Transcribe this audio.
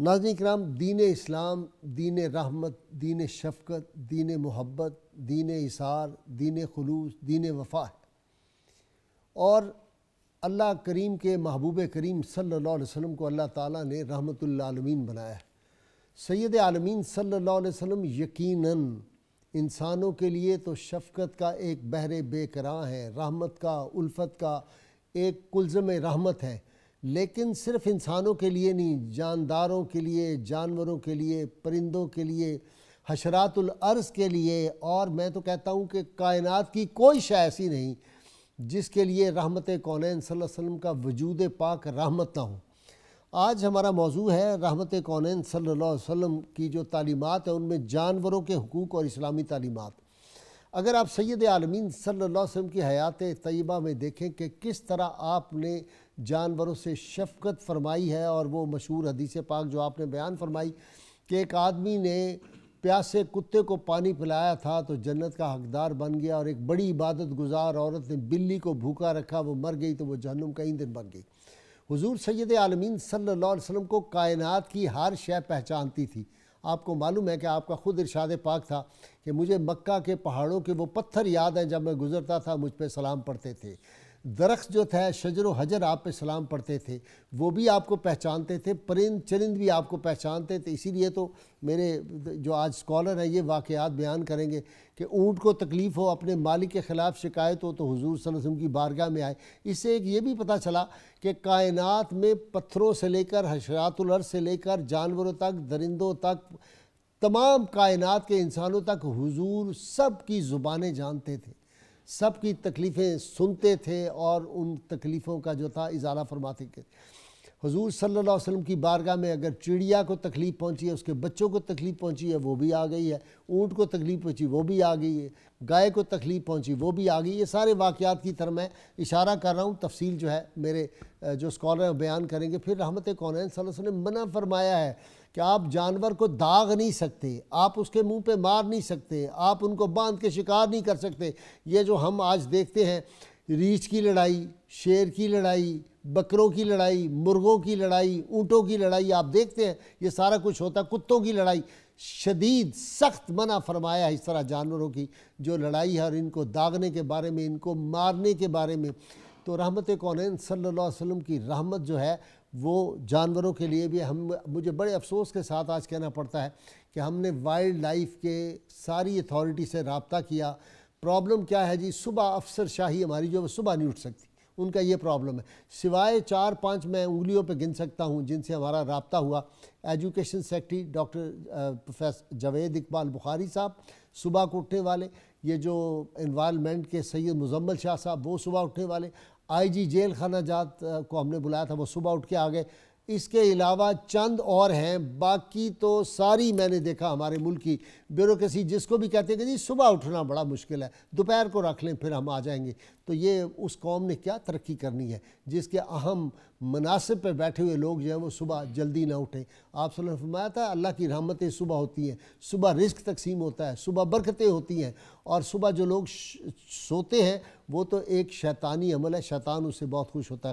Nazi कराम दीन इस्लाम दीन रहमत दीन शफकत दीन मोहब्बत दीन इसार दीन खलूस दीन वफा है और अल्लाह करीम के महबूब करीम सल्लल्लाहु अलैहि वसल्लम को अल्लाह ताला ने रहमतुल्लामीन बनाया है सैद आलमीन सल्लल्लाहु अलैहि वसल्लम यकीनन इंसानों के लिए तो शफकत का एक बहर बेकरा है रहमत का उल्फत का एक कुलज़म रहमत है लेकिन सिर्फ इंसानों के लिए नहीं जानदारों के लिए जानवरों के लिए परिंदों के लिए हशरातुल अर्ज़ के लिए और मैं तो कहता हूँ कि कायनात की कोई शय ऐसी नहीं जिसके लिए रहमत कौन सल्लम का वजूद पाक रहमत ना हो आज हमारा मौजू है रहमत कौन सल्लम की जो तालीमत है उनमें जानवरों के हकूक़ और इस्लामी तालीमत अगर आप सैद आलमीन सल्ला वसम की हयात तयबा में देखें कि किस तरह आपने जानवरों से शफकत फरमाई है और वो मशहूर हदीस पाक जो आपने बयान फरमाई कि एक आदमी ने प्यासे कुत्ते को पानी पिलाया था तो जन्नत का हकदार बन गया और एक बड़ी इबादत गुजार औरत ने बिल्ली को भूखा रखा वो मर गई तो वो जहनुम का दिन बन गई हजूर सैद आलमीन सल्ला वसम को कायनात की हर शय पहचानती थी आपको मालूम है कि आपका ख़ुद इरशाद पाक था कि मुझे मक्का के पहाड़ों के वो पत्थर याद हैं जब मैं गुज़रता था मुझ पर सलाम पढ़ते थे दरख्त जो था शजर हजर आप पे सलाम पढ़ते थे वो भी आपको पहचानते थे परिंद चरिंद भी आपको पहचानते थे इसीलिए तो मेरे जो आज स्कॉलर हैं ये वाक़ात बयान करेंगे कि ऊँट को तकलीफ़ हो अपने मालिक के ख़िलाफ़ शिकायत हो तो हजूर वसम की बारगाह में आए इससे एक ये भी पता चला कि कायनत में पत्थरों से लेकर हशरातुलर से लेकर जानवरों तक दरिंदों तक तमाम कायनात के इंसानों तक हुजूर सब की ज़ुबानें जानते थे सबकी तकलीफ़ें सुनते थे और उन तकलीफ़ों का जो था इज़ारा फरमाते थे हजूर सल्ला वसलम की बारगाह में अगर चिड़िया को तकलीफ़ पहुँची है उसके बच्चों को तकलीफ़ पहुँची है वो भी आ गई है ऊँट को तकलीफ़ पहुँची वो भी आ गई है गाय को तकलीफ़ पहुँची वो भी आ गई ये सारे वाक़ात की तरह मैं इशारा कर रहा हूँ तफसील जो है मेरे जो स्कॉलर बयान करेंगे फिर रहमत कौन ने मना फरमाया है कि आप जानवर को दाग नहीं सकते आप उसके मुंह पे मार नहीं सकते आप उनको बांध के शिकार नहीं कर सकते ये जो हम आज देखते हैं रीछ की लड़ाई शेर की लड़ाई बकरों की लड़ाई मुर्गों की लड़ाई ऊँटों की लड़ाई आप देखते हैं ये सारा कुछ होता कुत्तों की लड़ाई शदीद सख्त मना फरमाया है इस तरह जानवरों की जो लड़ाई है और इनको दागने के बारे में इनको मारने के बारे में तो रहमत कौन सल्ला वसम की रहमत जो है वो जानवरों के लिए भी हम मुझे बड़े अफसोस के साथ आज कहना पड़ता है कि हमने वाइल्ड लाइफ के सारी अथॉरिटी से रबता किया प्रॉब्लम क्या है जी सुबह अफसर शाही हमारी जो सुबह नहीं उठ सकती उनका ये प्रॉब्लम है सिवाय चार पाँच मैं उंगलियों पर गिन सकता हूँ जिनसे हमारा रबता हुआ education secretary doctor professor Javed Iqbal Bukhari sahab सुबह को उठने वाले ये जो इन्वायरमेंट के सैयद मुजम्मल शाह साहब वो सुबह उठने वाले आईजी जेल खाना जात को हमने बुलाया था वो सुबह उठ के आ गए इसके अलावा चंद और हैं बाकी तो सारी मैंने देखा हमारे मुल्क की ब्यूरोसी जिसको भी कहते हैं कि जी सुबह उठना बड़ा मुश्किल है दोपहर को रख लें फिर हम आ जाएंगे तो ये उस कौम ने क्या तरक्की करनी है जिसके अहम मुनासिब पर बैठे हुए लोग जो हैं वो सुबह जल्दी ना उठें आप सल फरमाया था अल्लाह की रहमतें सुबह होती हैं सुबह रिस्क तकसीम होता है सुबह बरकतें होती हैं और सुबह जो लोग सोते हैं वो तो एक शैतानी अमल है शैतान उससे बहुत खुश होता है